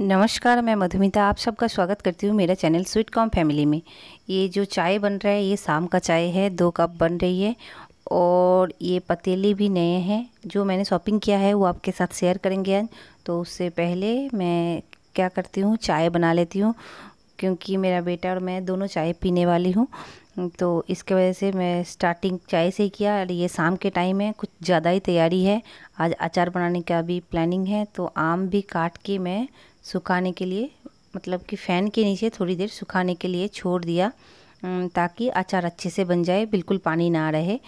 नमस्कार मैं मधुमिता आप सबका स्वागत करती हूँ मेरा चैनल स्वीट कॉम फैमिली में ये जो चाय बन रहा है ये शाम का चाय है दो कप बन रही है और ये पतीले भी नए हैं जो मैंने शॉपिंग किया है वो आपके साथ शेयर करेंगे आज तो उससे पहले मैं क्या करती हूँ चाय बना लेती हूँ क्योंकि मेरा बेटा और मैं दोनों चाय पीने वाली हूँ तो इसके वजह से मैं स्टार्टिंग चाय से ही किया और ये शाम के टाइम है कुछ ज़्यादा ही तैयारी है आज अचार बनाने का भी प्लानिंग है तो आम भी काट के मैं सुखाने के लिए मतलब कि फ़ैन के नीचे थोड़ी देर सुखाने के लिए छोड़ दिया ताकि अचार अच्छे से बन जाए बिल्कुल पानी ना रहे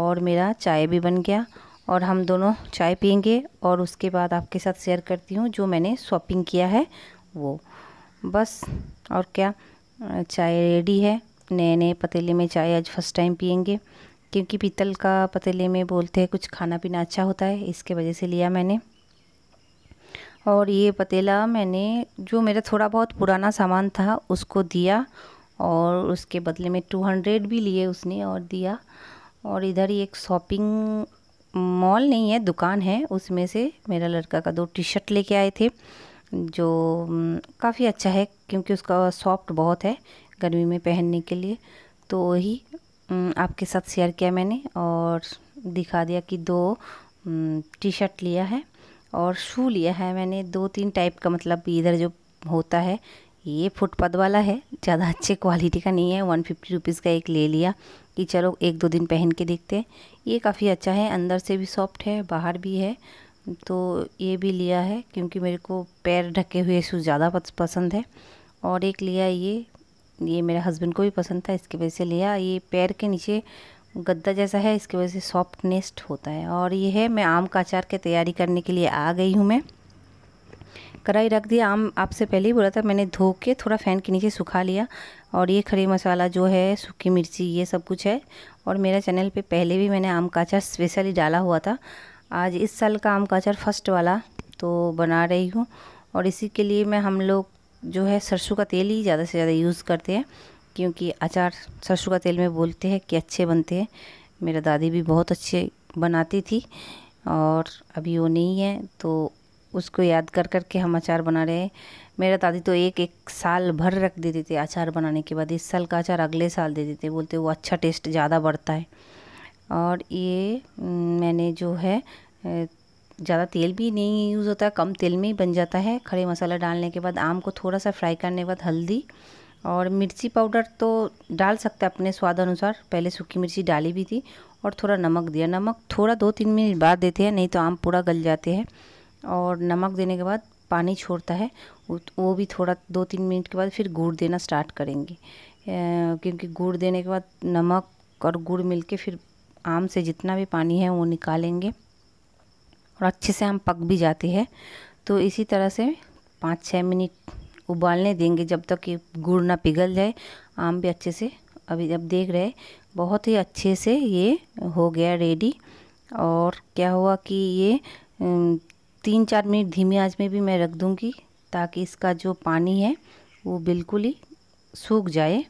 और मेरा चाय भी बन गया और हम दोनों चाय पियेंगे और उसके बाद आपके साथ शेयर करती हूँ जो मैंने शॉपिंग किया है वो बस और क्या चाय रेडी है नए नए पतीले में चाय आज फर्स्ट टाइम पियेंगे क्योंकि पीतल का पतीले में बोलते हैं कुछ खाना पीना अच्छा होता है इसके वजह से लिया मैंने और ये पतीला मैंने जो मेरा थोड़ा बहुत पुराना सामान था उसको दिया और उसके बदले में टू हंड्रेड भी लिए उसने और दिया और इधर ही एक शॉपिंग मॉल नहीं है दुकान है उसमें से मेरा लड़का का दो टी शर्ट लेके आए थे जो हम्म, काफ़ी अच्छा है क्योंकि उसका सॉफ्ट बहुत है गर्मी में पहनने के लिए तो वही आपके साथ शेयर किया मैंने और दिखा दिया कि दो टी शर्ट लिया है और शू लिया है मैंने दो तीन टाइप का मतलब इधर जो होता है ये फुटपाथ वाला है ज़्यादा अच्छे क्वालिटी का नहीं है वन फिफ्टी रुपीज़ का एक ले लिया कि चलो एक दो दिन पहन के देखते हैं ये काफ़ी अच्छा है अंदर से भी सॉफ्ट है बाहर भी है तो ये भी लिया है क्योंकि मेरे को पैर ढके हुए शूज़ ज़्यादा पसंद है और एक लिया ये ये मेरे हस्बैंड को भी पसंद था इसकी वजह से लिया ये पैर के नीचे गद्दा जैसा है इसकी वजह से नेस्ट होता है और ये है मैं आम का अचार की तैयारी करने के लिए आ गई हूँ मैं कढ़ाई रख दिया आम आपसे पहले ही बोला था मैंने धो के थोड़ा फ़ैन के नीचे सुखा लिया और ये खड़े मसाला जो है सूखी मिर्ची ये सब कुछ है और मेरा चैनल पे पहले भी मैंने आम का अचार स्पेशली डाला हुआ था आज इस साल का आम का अचार फर्स्ट वाला तो बना रही हूँ और इसी के लिए मैं हम लोग जो है सरसों का तेल ही ज़्यादा से ज़्यादा यूज़ करते हैं क्योंकि अचार सरसों का तेल में बोलते हैं कि अच्छे बनते हैं मेरा दादी भी बहुत अच्छे बनाती थी और अभी वो नहीं है तो उसको याद कर कर के हम अचार बना रहे हैं मेरा दादी तो एक एक साल भर रख देते थे अचार बनाने के बाद इस साल का अचार अगले साल दे देते बोलते वो अच्छा टेस्ट ज़्यादा बढ़ता है और ये मैंने जो है ज़्यादा तेल भी नहीं यूज़ होता कम तेल में ही बन जाता है खड़े मसाला डालने के बाद आम को थोड़ा सा फ्राई करने के बाद हल्दी और मिर्ची पाउडर तो डाल सकते हैं अपने स्वाद अनुसार पहले सूखी मिर्ची डाली भी थी और थोड़ा नमक दिया नमक थोड़ा दो तीन मिनट बाद देते हैं नहीं तो आम पूरा गल जाते हैं और नमक देने के बाद पानी छोड़ता है वो भी थोड़ा दो तीन मिनट के बाद फिर गुड़ देना स्टार्ट करेंगे क्योंकि गुड़ देने के बाद नमक और गुड़ मिलके फिर आम से जितना भी पानी है वो निकालेंगे और अच्छे से हम पक भी जाते हैं तो इसी तरह से पाँच छः मिनट उबालने देंगे जब तक कि गुड़ ना पिघल जाए आम भी अच्छे से अभी जब देख रहे बहुत ही अच्छे से ये हो गया रेडी और क्या हुआ कि ये तीन चार मिनट धीमी आंच में भी मैं रख दूँगी ताकि इसका जो पानी है वो बिल्कुल ही सूख जाए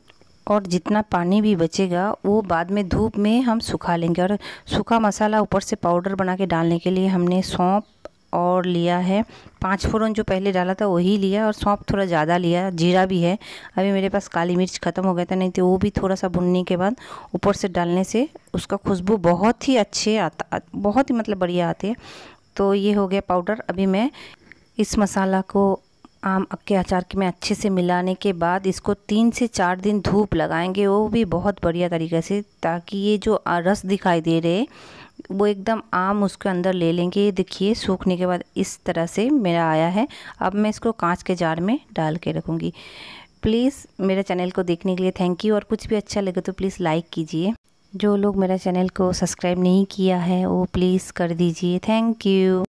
और जितना पानी भी बचेगा वो बाद में धूप में हम सुखा लेंगे और सूखा मसाला ऊपर से पाउडर बना के डालने के लिए हमने सौंप और लिया है पाँच फोरन जो पहले डाला था वही लिया और सौंप थोड़ा ज़्यादा लिया जीरा भी है अभी मेरे पास काली मिर्च ख़त्म हो गया था नहीं तो वो भी थोड़ा सा भुनने के बाद ऊपर से डालने से उसका खुशबू बहुत ही अच्छे आता बहुत ही मतलब बढ़िया आती है तो ये हो गया पाउडर अभी मैं इस मसाला को आम अक्के अचार के में अच्छे से मिलाने के बाद इसको तीन से चार दिन धूप लगाएंगे वो भी बहुत बढ़िया तरीके से ताकि ये जो रस दिखाई दे रहे वो एकदम आम उसके अंदर ले लेंगे ये देखिए सूखने के बाद इस तरह से मेरा आया है अब मैं इसको कांच के जार में डाल के रखूँगी प्लीज़ मेरे चैनल को देखने के लिए थैंक यू और कुछ भी अच्छा लगे तो प्लीज़ लाइक कीजिए जो लोग मेरा चैनल को सब्सक्राइब नहीं किया है वो प्लीज़ कर दीजिए थैंक यू